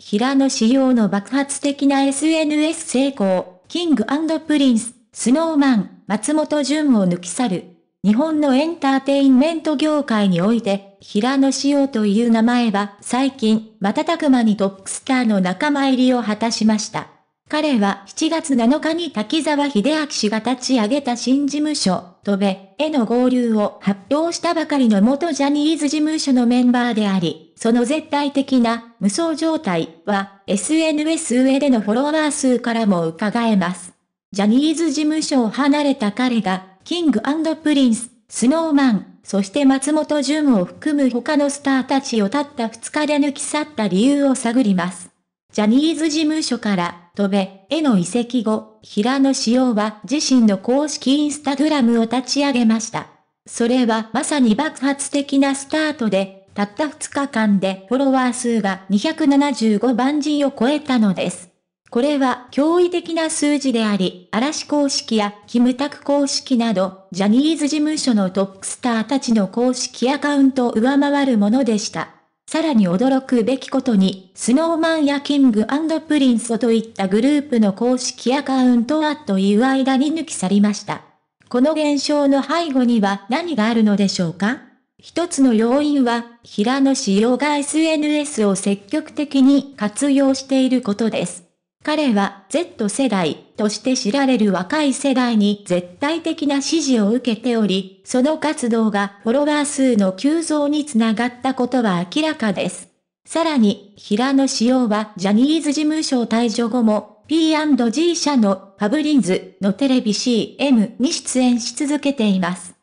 平野仕様の爆発的な SNS 成功、キングプリンス、スノーマン、松本潤を抜き去る。日本のエンターテインメント業界において、平野紫耀という名前は最近、瞬く間にトップスターの仲間入りを果たしました。彼は7月7日に滝沢秀明氏が立ち上げた新事務所、とべ、への合流を発表したばかりの元ジャニーズ事務所のメンバーであり、その絶対的な無双状態は SNS 上でのフォロワー数からも伺えます。ジャニーズ事務所を離れた彼が、キングプリンス、スノーマン、そして松本潤を含む他のスターたちをたった2日で抜き去った理由を探ります。ジャニーズ事務所から飛べ、への移籍後、平野志耀は自身の公式インスタグラムを立ち上げました。それはまさに爆発的なスタートで、たった2日間でフォロワー数が275万人を超えたのです。これは驚異的な数字であり、嵐公式やキムタク公式など、ジャニーズ事務所のトップスターたちの公式アカウントを上回るものでした。さらに驚くべきことに、スノーマンやキングプリンスといったグループの公式アカウントはという間に抜き去りました。この現象の背後には何があるのでしょうか一つの要因は、平野紫耀が SNS を積極的に活用していることです。彼は Z 世代として知られる若い世代に絶対的な支持を受けており、その活動がフォロワー数の急増につながったことは明らかです。さらに、平野紫耀はジャニーズ事務所退場後も P&G 社のパブリンズのテレビ CM に出演し続けています。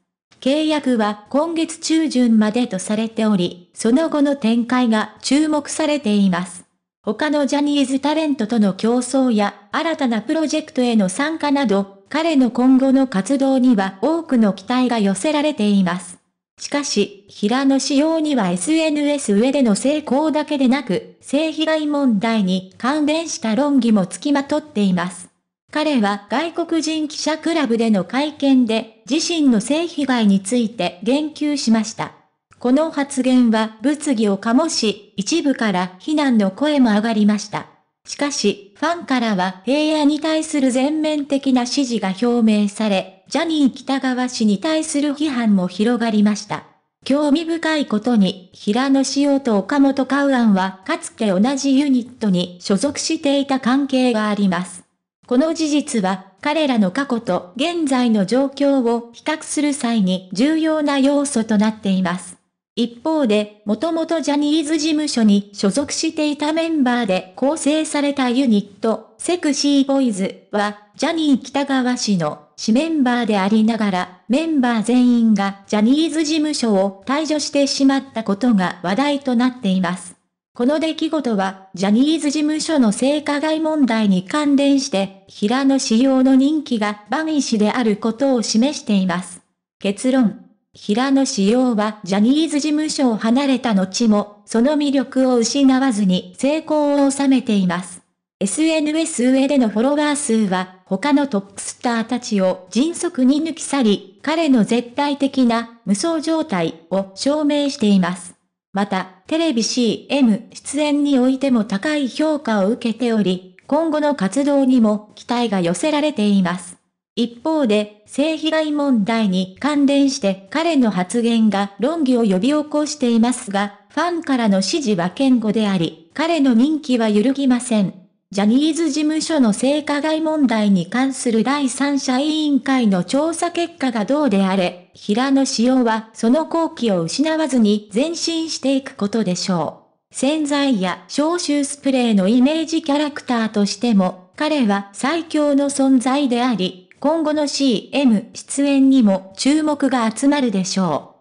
契約は今月中旬までとされており、その後の展開が注目されています。他のジャニーズタレントとの競争や新たなプロジェクトへの参加など、彼の今後の活動には多くの期待が寄せられています。しかし、平野仕様には SNS 上での成功だけでなく、性被害問題に関連した論議も付きまとっています。彼は外国人記者クラブでの会見で自身の性被害について言及しました。この発言は物議を醸し、一部から非難の声も上がりました。しかし、ファンからは平野に対する全面的な支持が表明され、ジャニー北川氏に対する批判も広がりました。興味深いことに、平野紫耀と岡本カウアンはかつて同じユニットに所属していた関係があります。この事実は彼らの過去と現在の状況を比較する際に重要な要素となっています。一方で、もともとジャニーズ事務所に所属していたメンバーで構成されたユニット、セクシーボイズは、ジャニー北川氏の市メンバーでありながら、メンバー全員がジャニーズ事務所を退所してしまったことが話題となっています。この出来事は、ジャニーズ事務所の性加害問題に関連して、平野仕耀の人気が万一であることを示しています。結論。平野仕耀はジャニーズ事務所を離れた後も、その魅力を失わずに成功を収めています。SNS 上でのフォロワー数は、他のトップスターたちを迅速に抜き去り、彼の絶対的な無双状態を証明しています。また、テレビ CM 出演においても高い評価を受けており、今後の活動にも期待が寄せられています。一方で、性被害問題に関連して彼の発言が論議を呼び起こしていますが、ファンからの支持は堅固であり、彼の人気は揺るぎません。ジャニーズ事務所の性加害問題に関する第三者委員会の調査結果がどうであれ、平野紫耀はその好機を失わずに前進していくことでしょう。洗剤や消臭スプレーのイメージキャラクターとしても、彼は最強の存在であり、今後の CM 出演にも注目が集まるでしょう。